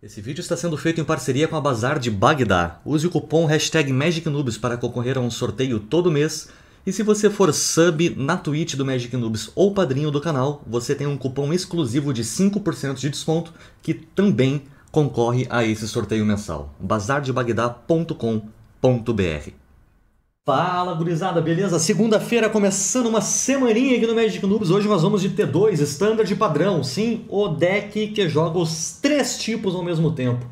Esse vídeo está sendo feito em parceria com a Bazar de Bagdá. Use o cupom hashtag MagicNubes para concorrer a um sorteio todo mês. E se você for sub na Twitch do Magic Noobs ou padrinho do canal, você tem um cupom exclusivo de 5% de desconto que também concorre a esse sorteio mensal. bazardebagdá.com.br Fala, gurizada, beleza? Segunda-feira começando uma semaninha aqui no Magic Noobs. Hoje nós vamos de T2, standard padrão, sim, o deck que joga os três tipos ao mesmo tempo.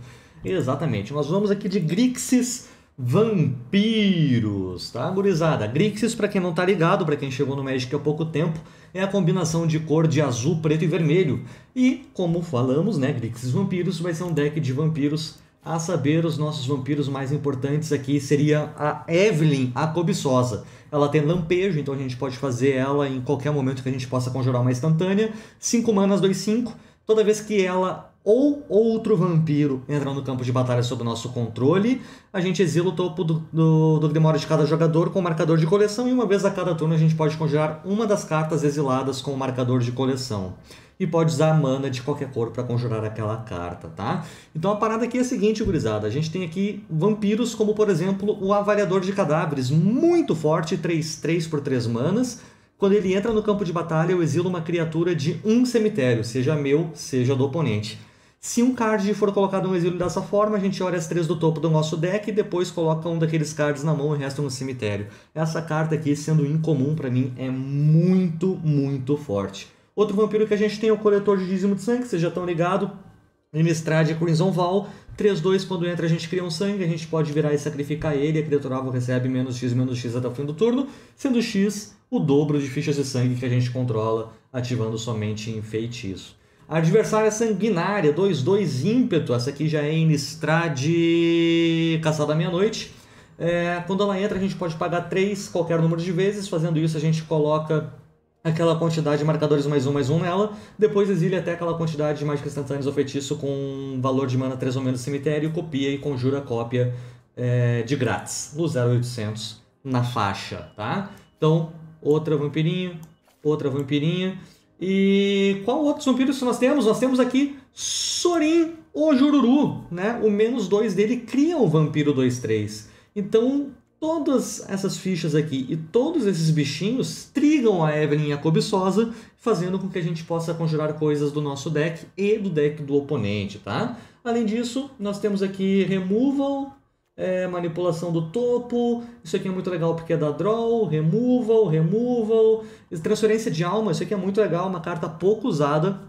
Exatamente, nós vamos aqui de Grixis Vampiros, tá, gurizada? Grixis, para quem não tá ligado, para quem chegou no Magic há pouco tempo, é a combinação de cor de azul, preto e vermelho. E, como falamos, né, Grixis Vampiros vai ser um deck de vampiros a saber, os nossos vampiros mais importantes aqui seria a Evelyn, a cobiçosa. Ela tem lampejo, então a gente pode fazer ela em qualquer momento que a gente possa conjurar uma instantânea. 5 manas, 2, 5. Toda vez que ela ou outro vampiro entrar no campo de batalha sob nosso controle, a gente exila o topo do, do, do demora de cada jogador com o marcador de coleção e uma vez a cada turno a gente pode conjurar uma das cartas exiladas com o marcador de coleção e pode usar mana de qualquer cor para conjurar aquela carta, tá? Então a parada aqui é a seguinte, gurizada. A gente tem aqui vampiros como, por exemplo, o Avaliador de Cadáveres, muito forte, 3, 3 por 3 manas. Quando ele entra no campo de batalha, eu exilo uma criatura de um cemitério, seja meu, seja do oponente. Se um card for colocado no exílio dessa forma, a gente olha as três do topo do nosso deck e depois coloca um daqueles cards na mão e resta no cemitério. Essa carta aqui, sendo incomum para mim, é muito, muito forte. Outro vampiro que a gente tem é o coletor de dízimo de sangue, vocês já estão ligados. Innistrad e Crimson Val. 3-2, quando entra a gente cria um sangue, a gente pode virar e sacrificar ele, a criaturável recebe menos X, menos X até o fim do turno, sendo X o dobro de fichas de sangue que a gente controla, ativando somente em feitiço. A adversária é sanguinária, 2-2 ímpeto, essa aqui já é Inistrad Caçada à Meia-Noite. É, quando ela entra, a gente pode pagar 3 qualquer número de vezes, fazendo isso a gente coloca aquela quantidade de marcadores mais um, mais um nela, depois exile até aquela quantidade de mágicas instantâneas ou feitiço com um valor de mana 3 ou menos cemitério, copia e conjura a cópia é, de grátis, no 0800, na faixa, tá? Então, outra vampirinha, outra vampirinha, e qual outros vampiros nós temos? Nós temos aqui Sorin, o Jururu, né? O menos 2 dele cria um vampiro 2-3. Então, Todas essas fichas aqui e todos esses bichinhos trigam a Evelyn e a Cobiçosa, fazendo com que a gente possa conjurar coisas do nosso deck e do deck do oponente, tá? Além disso, nós temos aqui Removal, é, manipulação do topo. Isso aqui é muito legal porque é da draw, removal, removal. Transferência de alma, isso aqui é muito legal, uma carta pouco usada.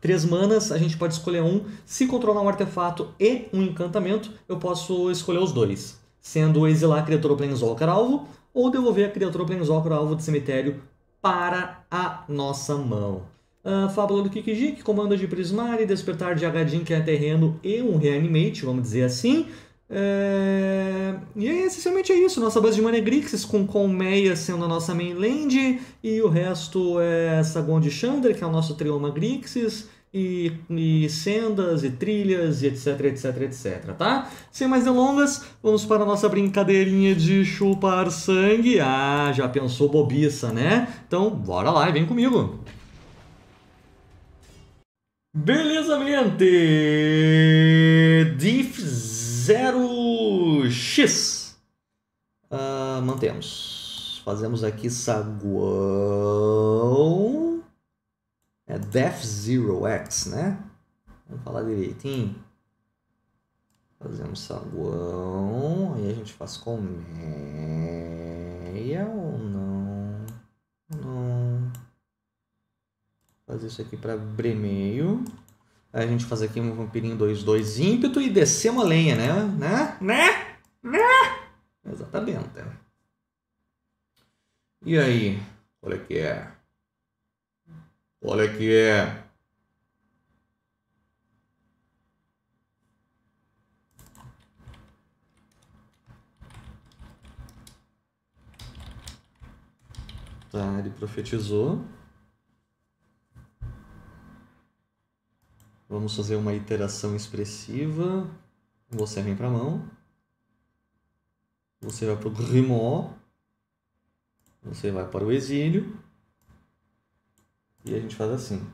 Três manas, a gente pode escolher um. Se controlar um artefato e um encantamento, eu posso escolher os dois sendo exilar a criatura planeswalker alvo ou devolver a criatura planeswalker alvo do cemitério para a nossa mão. Uh, Fábula do Kikijik, comando de Prismar e despertar de Agadin, que é terreno, e um reanimate, vamos dizer assim. É... E é essencialmente é isso. Nossa base de mana é Grixis, com Colmeia sendo a nossa mainland e o resto é Sagon de Chandra, que é o nosso Trioma Grixis e, e, sendas e trilhas e etc, etc, etc, tá? Sem mais delongas, vamos para a nossa brincadeirinha de chupar sangue. Ah, já pensou bobiça, né? Então, bora lá e vem comigo. Beleza, mente! Diff 0x. Uh, ah, mantemos. Fazemos aqui saguão. É Death Zero X, né? Vamos falar direitinho. Fazemos saguão. Aí a gente faz colmeia ou não? Não. Fazer isso aqui para bremeio. Aí a gente faz aqui um vampirinho 2-2 ímpeto e descemos a lenha, né? Né? Né? Né? Exatamente. E aí? Olha que é. Olha que é. Tá, ele profetizou. Vamos fazer uma iteração expressiva. Você vem para a mão. Você vai para o Grimó. Você vai para o exílio. E a gente faz assim.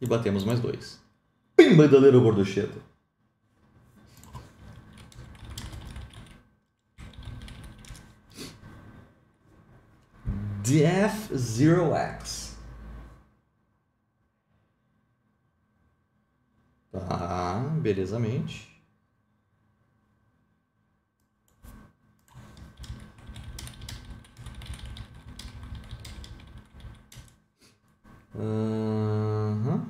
E batemos mais dois. Bem, bandaleiro gorduchedo. Death Zero X. Tá, belezamente. Uhum.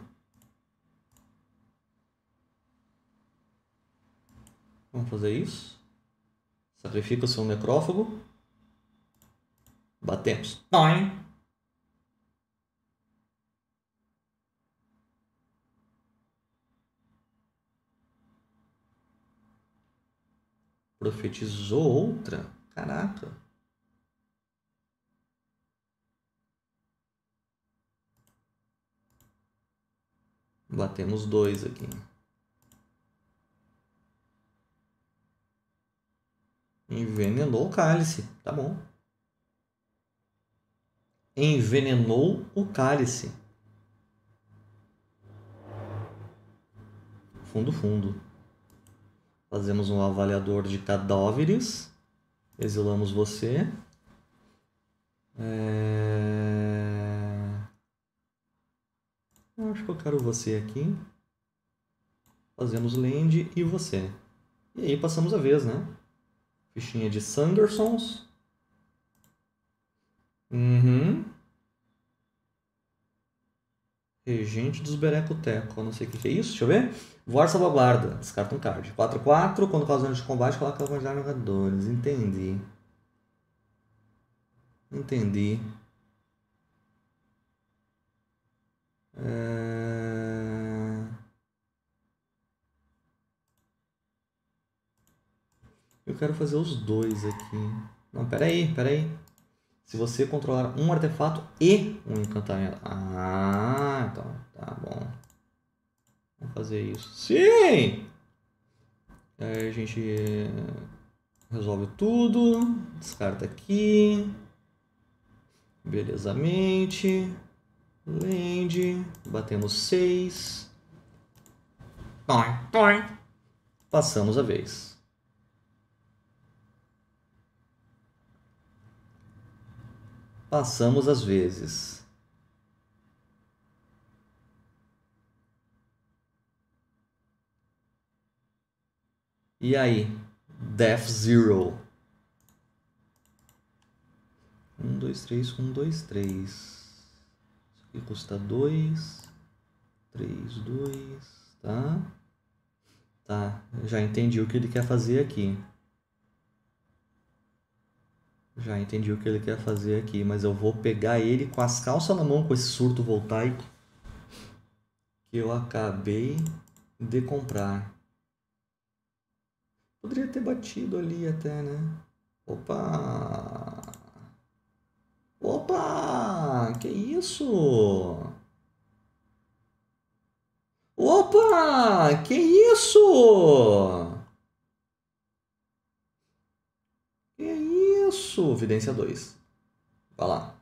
Vamos fazer isso. Sacrifica o seu necrófago. Batemos. Doim. Profetizou outra? Caraca. Lá temos dois aqui. Envenenou o cálice, tá bom. Envenenou o cálice. Fundo, fundo. Fazemos um avaliador de cadáveres. Exilamos você. É... acho que eu quero você aqui. Fazemos land e você. E aí passamos a vez, né? Fichinha de Sandersons. Uhum. Regente dos Berecoteco, não sei o que é isso, deixa eu ver. Vorsa Babarda, descarta um card. 4-4, quando causa de combate, coloca a quantidade de jogadores. Entendi. Entendi. É, eu quero fazer os dois aqui. Não, peraí, aí Se você controlar um artefato e um encantamento. Ah, então tá bom. Vamos fazer isso. Sim! Aí a gente eh, resolve tudo. Descarta aqui. Belezamente. Land, batemos 6. Passamos a vez. Passamos as vezes. E aí? Death Zero. Um, dois, três, um, dois, três. E custa 2, 3, 2, tá? Tá, já entendi o que ele quer fazer aqui. Já entendi o que ele quer fazer aqui, mas eu vou pegar ele com as calças na mão, com esse surto voltaico que eu acabei de comprar. Poderia ter batido ali até, né? Opa! Opa! Que isso? Opa! Que isso? Que isso? Vidência 2. Vai lá.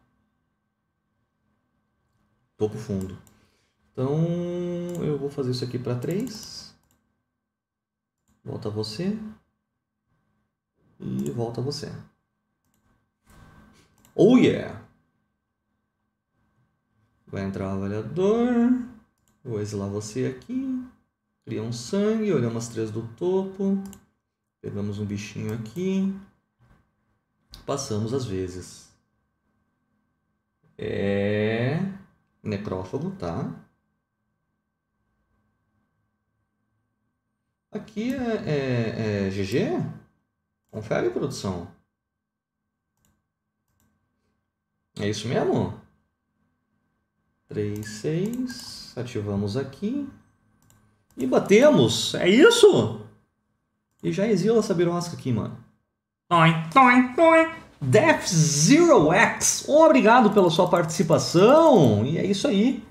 Topo fundo. Então, eu vou fazer isso aqui para 3. Volta você. E volta você. Oh yeah! Vai entrar o avaliador. Vou exilar você aqui. Cria um sangue. Olhamos as três do topo. Pegamos um bichinho aqui. Passamos as vezes. É... Necrófago, tá? Aqui é, é, é GG? Confere, produção. É isso mesmo? 3, 6. Ativamos aqui. E batemos. É isso? E já exila essa birosca aqui, mano. Toin, toin, toin. Death Zero X. Obrigado pela sua participação. E é isso aí.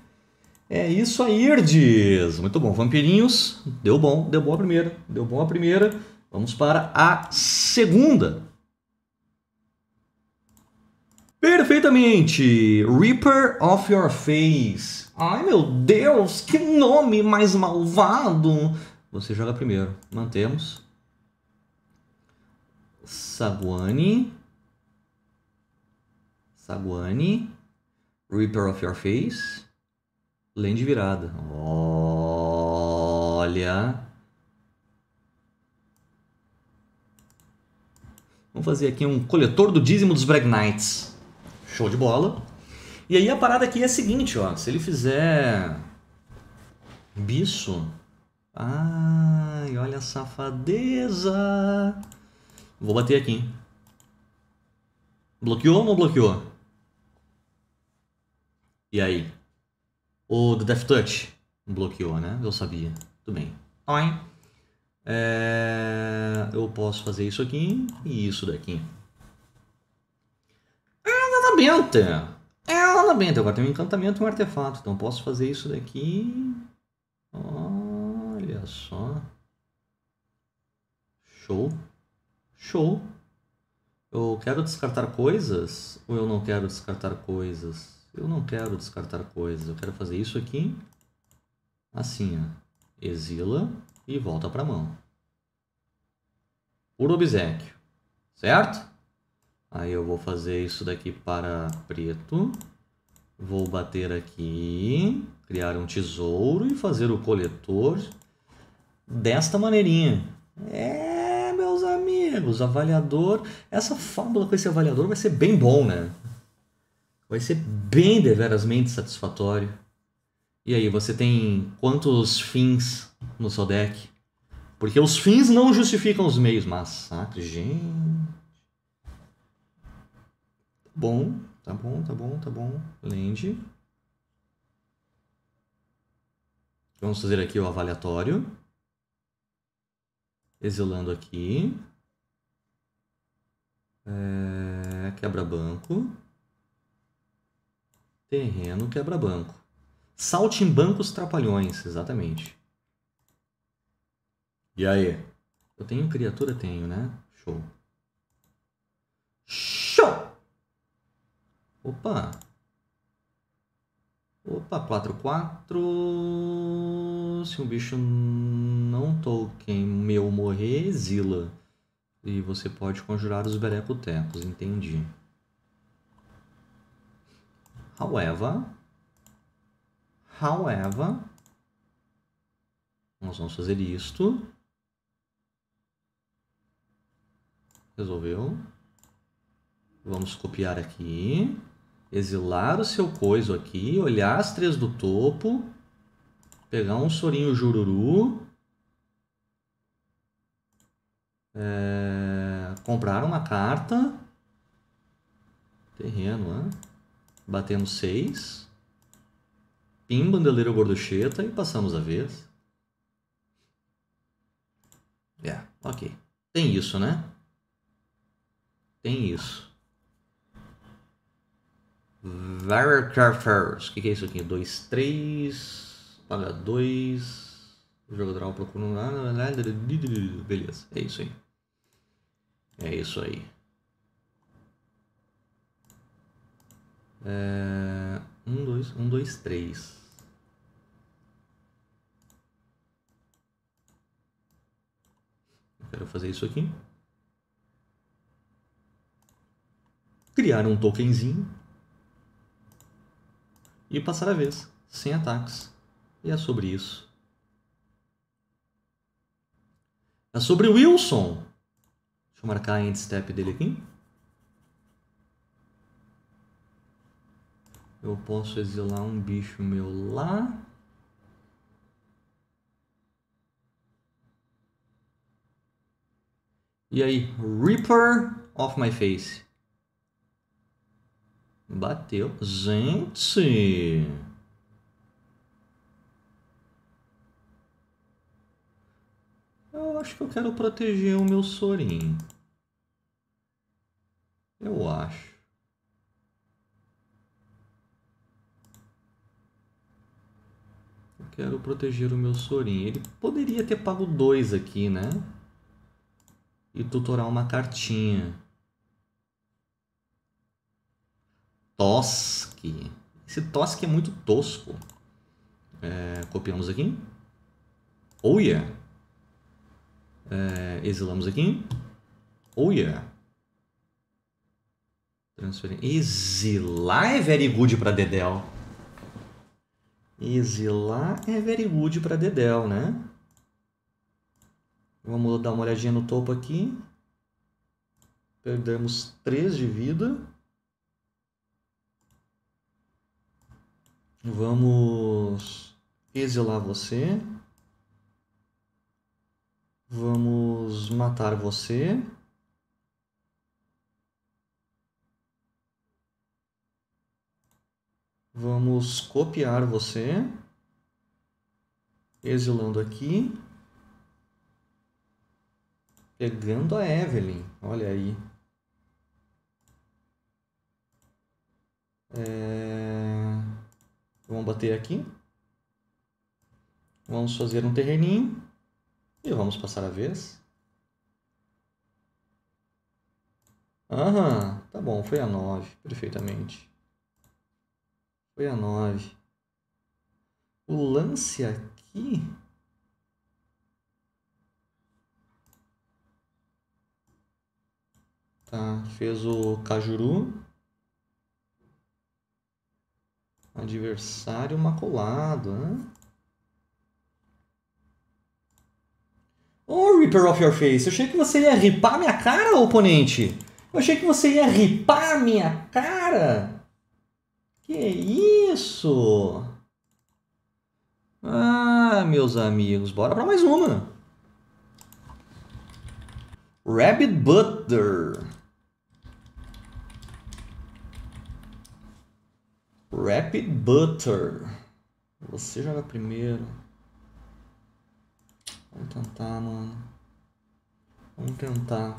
É isso aí, Irdes. Muito bom, vampirinhos. Deu bom, deu bom a primeira. Deu bom a primeira. Vamos para a segunda. Perfeitamente! Reaper of Your Face. Ai meu Deus, que nome mais malvado! Você joga primeiro. Mantemos. Saguani. Saguani. Reaper of Your Face. Land virada. Olha. Vamos fazer aqui um coletor do dízimo dos Brag Knights. Show de bola. E aí a parada aqui é a seguinte, ó. Se ele fizer bicho. Ai, olha a safadeza. Vou bater aqui, Bloqueou ou não bloqueou? E aí? O do Death Touch bloqueou, né? Eu sabia. Tudo bem. Oi. É... Eu posso fazer isso aqui e isso daqui encantamento. É. é um encantamento. Agora tem um encantamento e um artefato. Então posso fazer isso daqui. Olha só. Show. Show. Eu quero descartar coisas ou eu não quero descartar coisas? Eu não quero descartar coisas. Eu quero fazer isso aqui. Assim, ó. Exila e volta para a mão. Por obsequio. Certo? Aí eu vou fazer isso daqui para preto. Vou bater aqui, criar um tesouro e fazer o coletor desta maneirinha. É, meus amigos, avaliador. Essa fábula com esse avaliador vai ser bem bom, né? Vai ser bem deverasmente satisfatório. E aí, você tem quantos fins no seu deck? Porque os fins não justificam os meios. Massacre, gente. Bom, tá bom, tá bom, tá bom. Land. Vamos fazer aqui o avaliatório. Exilando aqui. É, quebra-banco. Terreno, quebra-banco. bancos trapalhões, exatamente. E aí? Eu tenho criatura? Tenho, né? Show. Show! Opa! Opa, 4, 4. Se um bicho não token meu morrer, exila. E você pode conjurar os berecotecos, entendi. However. However. Nós vamos fazer isto. Resolveu. Vamos copiar aqui exilar o seu coiso aqui, olhar as três do topo, pegar um sorinho jururu, é, comprar uma carta, terreno, né? batemos seis pim, bandeleiro gorducheta e passamos a vez. É, yeah, ok. Tem isso, né? Tem isso. Varcarfers. O que, que é isso aqui? 2, 3. Paga 2. jogador procura um. Né? Beleza, é isso aí. É isso aí. É... Um, dois, um, dois, três. Eu quero fazer isso aqui. Criar um tokenzinho e passar a vez, sem ataques. E é sobre isso. É sobre o Wilson. Deixa eu marcar a endstep dele aqui. Eu posso exilar um bicho meu lá. E aí, Reaper of my face. Bateu. Gente! Eu acho que eu quero proteger o meu sorinho. Eu acho. Eu quero proteger o meu sorinho. Ele poderia ter pago dois aqui, né? E tutorar uma cartinha. tosque Esse tosque é muito tosco. É, copiamos aqui. Oh yeah. É, exilamos aqui. Oh yeah. Transferir. Exilar é very good para Dedel. Exilar é very good para Dedel, né? Vamos dar uma olhadinha no topo aqui. Perdemos 3 de vida. Vamos exilar você. Vamos matar você. Vamos copiar você. Exilando aqui. Pegando a Evelyn. Olha aí. É... Vamos bater aqui. Vamos fazer um terreninho. E vamos passar a vez. Aham, tá bom, foi a 9, perfeitamente. Foi a 9. O lance aqui... Tá, fez o Cajuru. Adversário maculado, né? Ô, oh, Reaper of Your Face, eu achei que você ia ripar minha cara, oponente. Eu achei que você ia ripar minha cara. Que isso? Ah, meus amigos, bora pra mais uma. Rabbit Butter. Rapid Butter. Você joga primeiro. Vamos tentar, mano. Vamos tentar.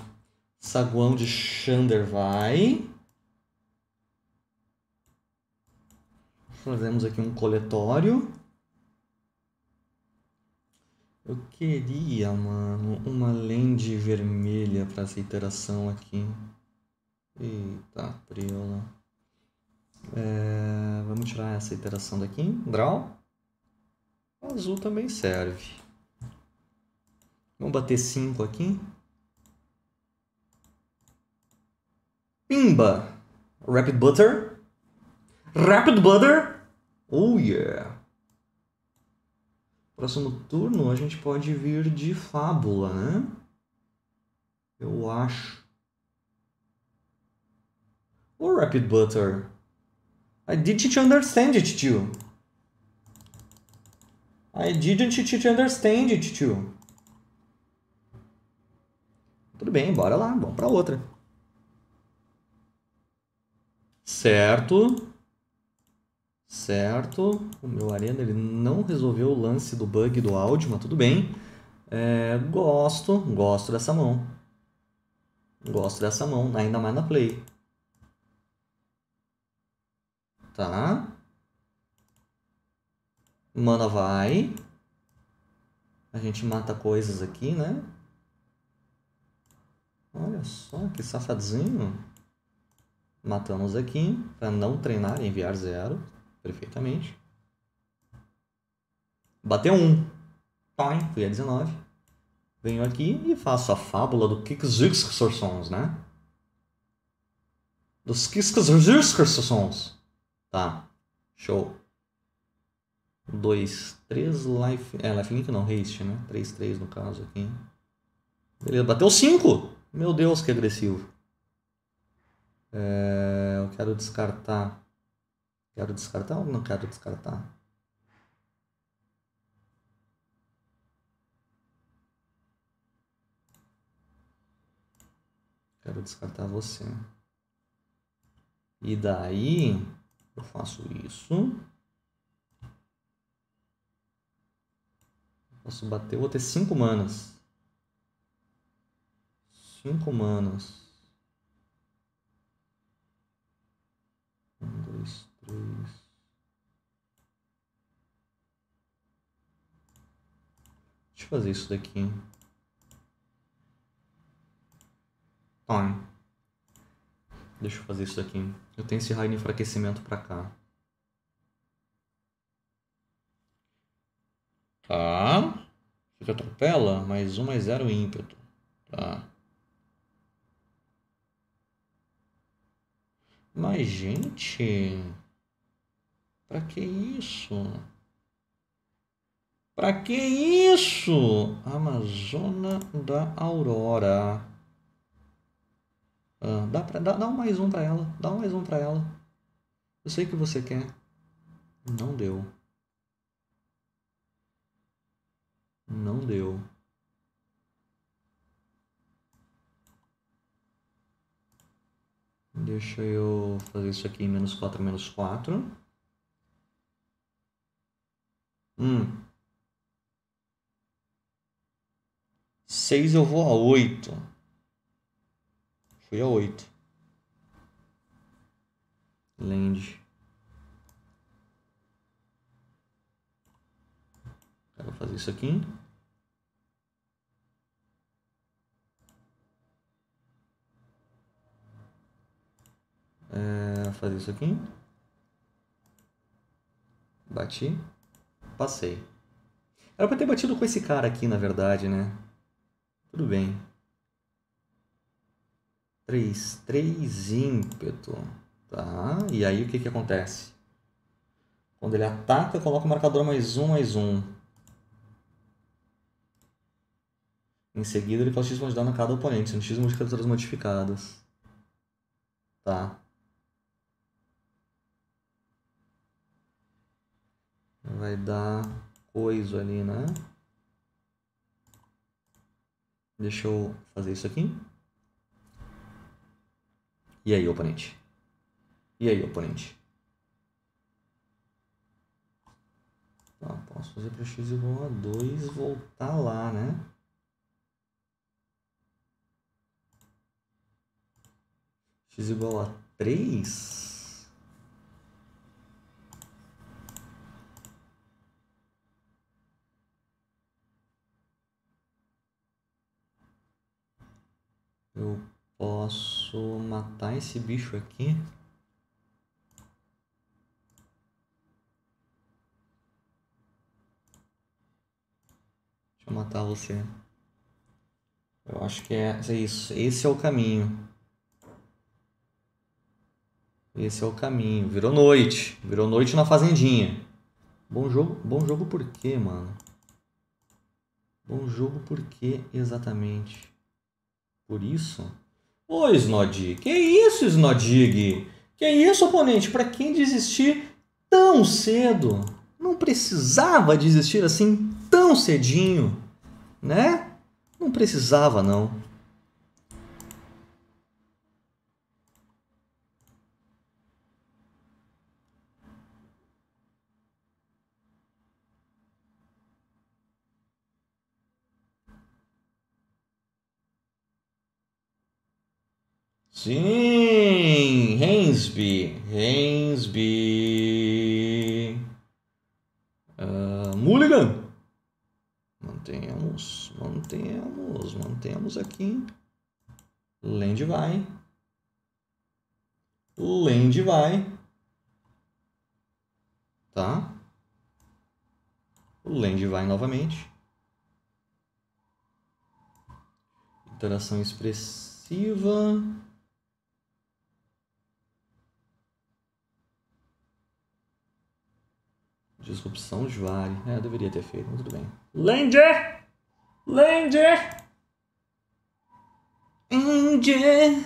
Saguão de Xander vai. Fazemos aqui um coletório. Eu queria, mano, uma lente vermelha para essa iteração aqui. Eita, preula. É, vamos tirar essa iteração daqui. Draw. azul também serve. Vamos bater 5 aqui. Pimba! Rapid Butter. Rapid Butter! Oh yeah! Próximo turno a gente pode vir de Fábula, né? Eu acho. Ou Rapid Butter. I didn't understand it, too. I didn't understand it, Tudo bem, bora lá, vamos para outra. Certo. Certo. O meu Arena ele não resolveu o lance do bug do áudio, mas tudo bem. É, gosto, gosto dessa mão. Gosto dessa mão, ainda mais na play tá? Mana vai. A gente mata coisas aqui, né? Olha só, que safadinho. Matamos aqui, para não treinar, enviar zero. Perfeitamente. Bateu um. pai fui a 19. Venho aqui e faço a fábula do Kikzixxorsons, né? Dos Kikzixxorsons. Tá. Show. 2, 3, life. É, life link não, haste, né? 3, 3 no caso aqui. Beleza, bateu 5! Meu Deus, que agressivo. É, eu quero descartar. Quero descartar ou não quero descartar? Quero descartar você. E daí. Eu faço isso. Posso bater, vou ter 5 manas. 5 manas. 1, 2, 3. Deixa eu fazer isso daqui. Tome. Deixa eu fazer isso aqui. Eu tenho esse raio de enfraquecimento pra cá. Tá. você atropela. Mais um, mais zero ímpeto. Tá. Mas, gente... Pra que isso? Pra que isso? Amazona da Aurora. Ah, dá, pra, dá, dá um mais um para ela. Dá um mais um para ela. Eu sei que você quer. Não deu. Não deu. Deixa eu fazer isso aqui, menos 4, menos 4. Hum. 6 eu vou a 8 dia 8. Land. Eu vou fazer isso aqui. É, fazer isso aqui. Bati. Passei. Era pra ter batido com esse cara aqui, na verdade, né? Tudo bem. 3, 3 ímpeto, tá? E aí o que, que acontece? Quando ele ataca, coloca o marcador mais um, mais um. Em seguida, ele faz x mais dano a cada oponente, sendo x multiplicadores modificadas. Tá? Vai dar coisa ali, né? Deixa eu fazer isso aqui. E aí, oponente? E aí, oponente? posso fazer para x igual a 2 voltar lá, né? x igual a 3? Eu Posso matar esse bicho aqui? Deixa eu matar você. Eu acho que é, é isso. Esse é o caminho. Esse é o caminho. Virou noite. Virou noite na fazendinha. Bom jogo, bom jogo por quê, mano? Bom jogo por quê exatamente? Por isso? Ô Snodig, que isso, Snodig? Que isso, oponente? Para quem desistir tão cedo? Não precisava desistir assim tão cedinho, né? Não precisava, não. Sim, Rensby, Rensby. Uh, ah, Mulligan. Mantenhamos, mantenhamos, mantemos aqui. Land vai. Land vai. Tá? O land vai novamente. Interação expressiva. Disrupção Juari. É, eu deveria ter feito, mas tudo bem. Langer! Langer! Angel!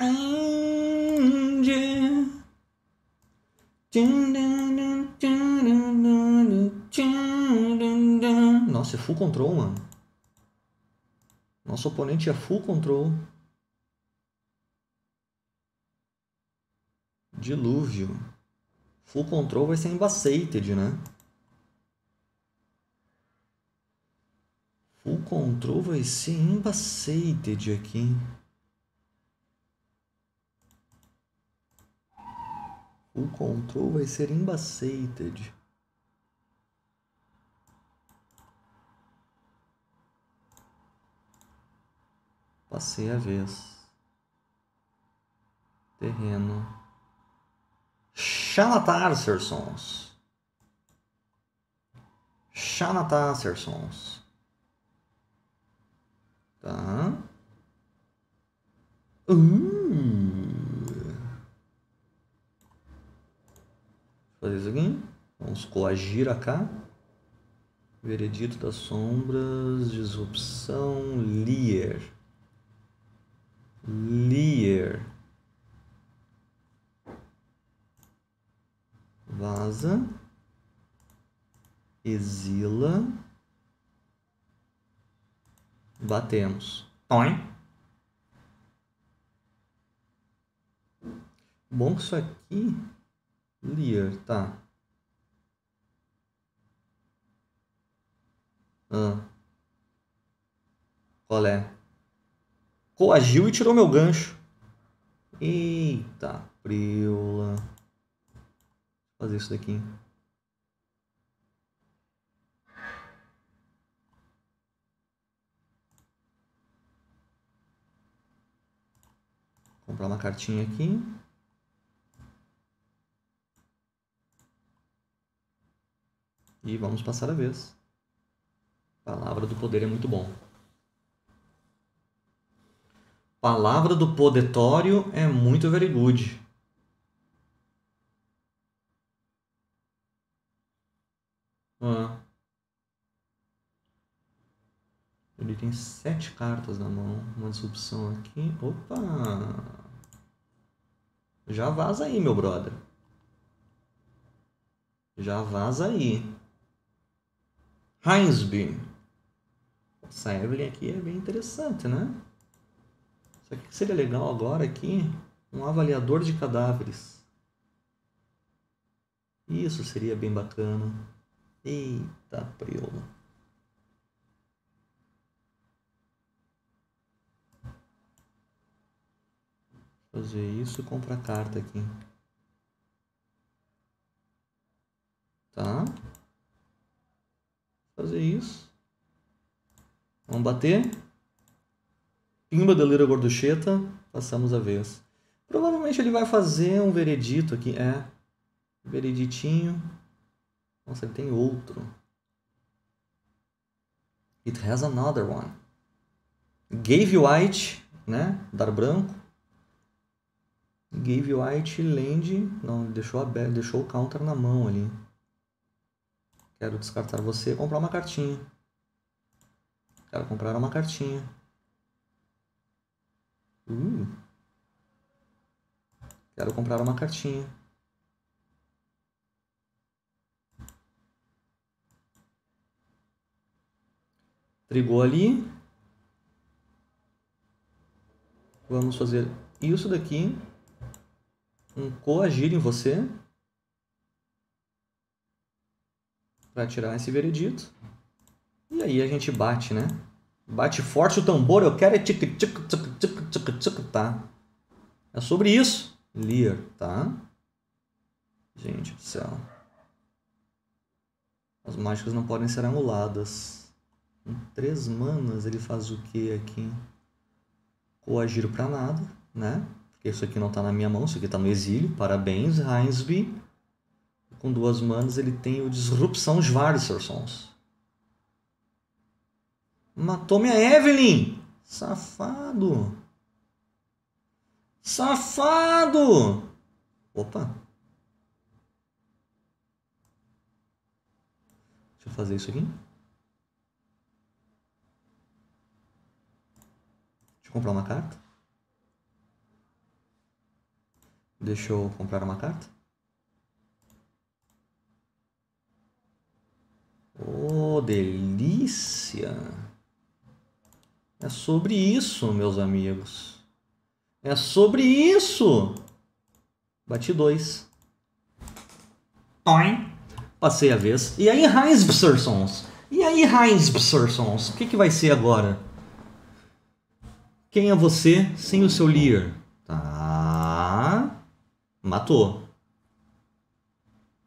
Angel! Nossa, é full control, mano. Nosso oponente é full control. Dilúvio. Full control vai ser embaciated, né? Full control vai ser embaciated aqui. Full control vai ser embaciated. Passei a vez. Terreno. Xanatar, seus sons. Xanatar, sons. Tá. Hum. Fazer isso aqui. Vamos coagir a cá. Veredito das sombras, disrupção, lier, lier. vaza, exila, batemos. Põe. Então, Bom que isso aqui, Lear, tá. Ah. Qual é? Coagiu e tirou meu gancho. Eita, preula fazer isso daqui. Comprar uma cartinha aqui. E vamos passar a vez. Palavra do poder é muito bom. Palavra do podetório é muito very good. Ah. Ele tem sete cartas na mão. Uma disrupção aqui. Opa! Já vaza aí, meu brother. Já vaza aí. Heinzby. Essa Evelyn aqui é bem interessante, né? Só que seria legal agora aqui um avaliador de cadáveres. Isso seria bem bacana. Eita, priola. Fazer isso, e comprar carta aqui. Tá? Fazer isso. Vamos bater. Pimba de Lira Gorducheta. Passamos a vez. Provavelmente ele vai fazer um veredito aqui. É. Vereditinho. Nossa, ele tem outro. It has another one. Gave white, né? Dar branco. Gave white land. Não, deixou, aberto, deixou o counter na mão ali. Quero descartar você. Comprar uma cartinha. Quero comprar uma cartinha. Uh. Quero comprar uma cartinha. Trigou ali. Vamos fazer isso daqui. Um coagir em você. Para tirar esse veredito. E aí a gente bate, né? Bate forte o tambor, eu quero é tic tic tic tic tic tic tá? É sobre isso. Lear, tá? Gente do céu. As mágicas não podem ser anuladas. Com três manas ele faz o que aqui? Coagir pra nada, né? Porque isso aqui não tá na minha mão, isso aqui tá no exílio. Parabéns, Heinzby. Com duas manas ele tem o Disrupção Svarsersons. Matou minha Evelyn! Safado! Safado! Opa! Deixa eu fazer isso aqui. Deixa eu comprar uma carta. Deixa eu comprar uma carta. Oh, delícia! É sobre isso, meus amigos. É sobre isso! Bati dois. Passei a vez. E aí, Heinz Bsersons? E aí, Heinz Bsersons? O que, que vai ser agora? Quem é você sem o seu Lear? Tá. Matou.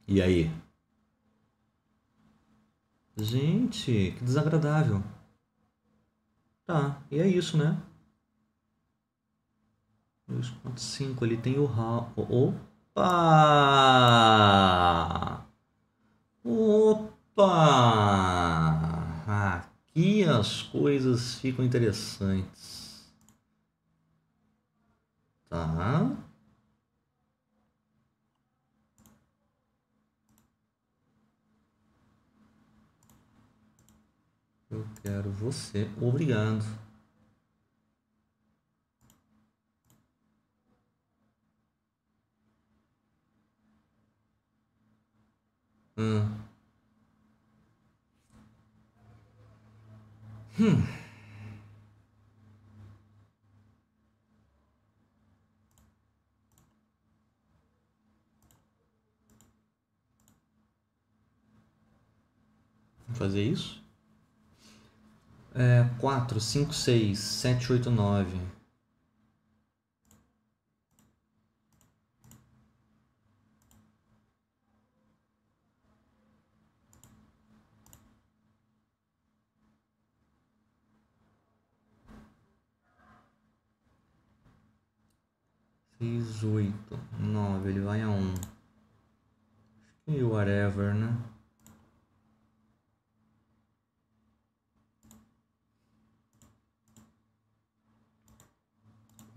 E aí? Gente, que desagradável. Tá, e é isso, né? 2, 4, 5, ali tem o Ra. Opa! Opa! Aqui as coisas ficam interessantes. Tá? Eu quero você. Obrigado. Hum. Hum. fazer isso. É, 4, 5, 6, 7, 8, 9. Seis, oito, nove, ele vai a um. E whatever, né?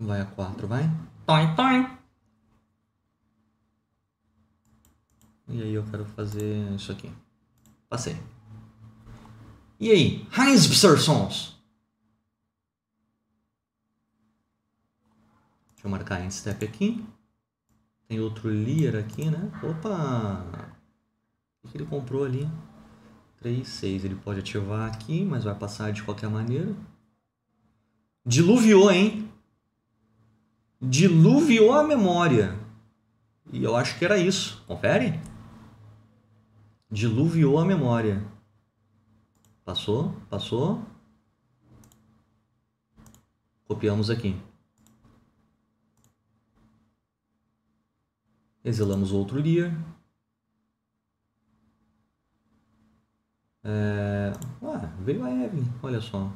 Vai a 4, vai. Toi, toi. E aí eu quero fazer isso aqui. Passei. E aí? Heinz Bissersons. Deixa eu marcar em step aqui. Tem outro Lear aqui, né? Opa! O que ele comprou ali? 3, 6. Ele pode ativar aqui, mas vai passar de qualquer maneira. Diluviou, hein? diluviou a memória. E eu acho que era isso. Confere? Diluviou a memória. Passou? Passou? Copiamos aqui. Exilamos outro dia É... Ah, veio a Evelyn, olha só.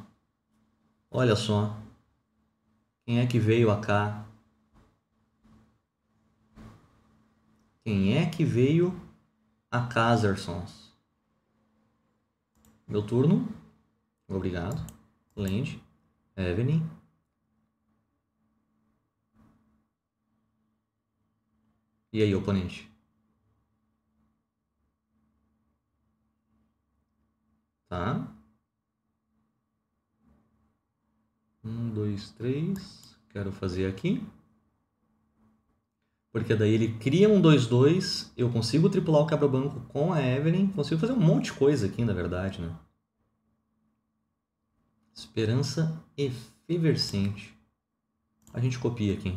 Olha só. Quem é que veio a cá? Quem é que veio a Casarsons? Meu turno. Obrigado. Land. Evelyn. E aí, oponente? Tá? Um, dois, três. Quero fazer aqui. Porque daí ele cria um 2-2, eu consigo tripular o quebra-banco com a Evelyn, consigo fazer um monte de coisa aqui, na verdade, né? Esperança efervescente. A gente copia aqui.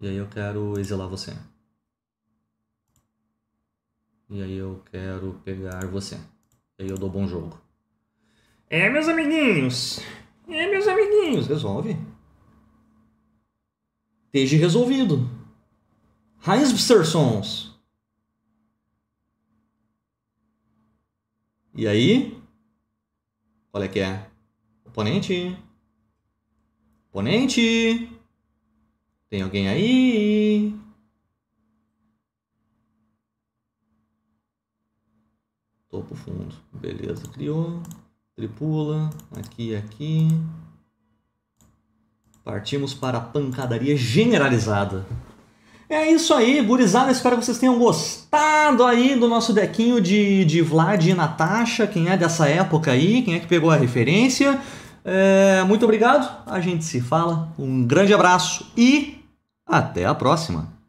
E aí eu quero exilar você. E aí eu quero pegar você. E aí eu dou bom jogo. É, meus amiguinhos. É, meus amiguinhos. Resolve esteja resolvido. Heinz Bstersons. E aí? Olha é que é. Oponente. Oponente. Tem alguém aí? Topo fundo. Beleza, criou. Tripula. Aqui, aqui. Partimos para a pancadaria generalizada. É isso aí, gurizada. Espero que vocês tenham gostado aí do nosso dequinho de, de Vlad e Natasha. Quem é dessa época aí, quem é que pegou a referência. É, muito obrigado. A gente se fala. Um grande abraço e até a próxima.